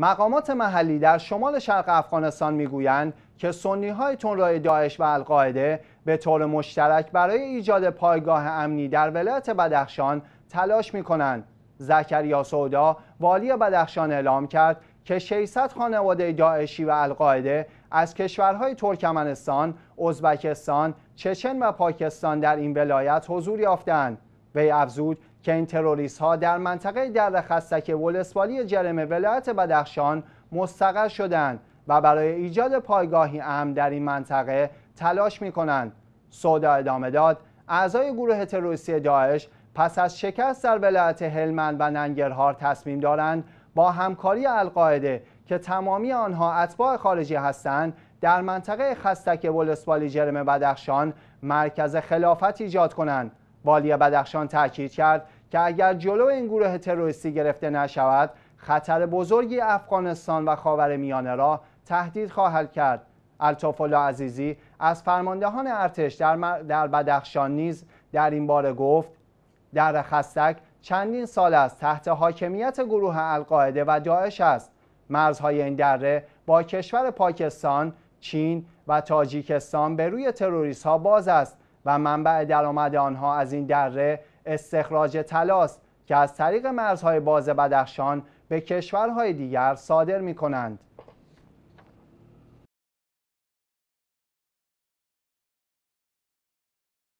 مقامات محلی در شمال شرق افغانستان میگویند که سنی های تنرای داعش و القاعده به طور مشترک برای ایجاد پایگاه امنی در ولایت بدخشان تلاش می کنند. زکریا سودا والی بدخشان اعلام کرد که 600 خانواده داعشی و القاعده از کشورهای ترکمنستان، ازبکستان، چچن و پاکستان در این ولایت حضور یافتند. وی افزود که این تروریست ها در منطقه در خستک ولسوالی جرم ولایت بدخشان مستقر شدند و برای ایجاد پایگاهی امن در این منطقه تلاش می کنند. سودا ادامه داد اعضای گروه تروریستی داعش پس از شکست در ولایت هلمند و ننگرهار تصمیم دارند با همکاری القاعده که تمامی آنها اتباع خارجی هستند در منطقه خستک ولسوالی جرم بدخشان مرکز خلافت ایجاد کنند والیا بدخشان تاکید کرد که اگر جلو این گروه تروریستی گرفته نشود خطر بزرگی افغانستان و خاور میانه را تهدید خواهد کرد ارتفالا عزیزی از فرماندهان ارتش در, در بدخشان نیز در این باره گفت در خستک چندین سال است تحت حاکمیت گروه القاعده و داعش است مرزهای این دره با کشور پاکستان، چین و تاجیکستان به روی تروریست ها باز است و منبع درآمد آنها از این دره استخراج طلاست که از طریق مرزهای باز بدخشان به کشورهای دیگر صادر می کنند.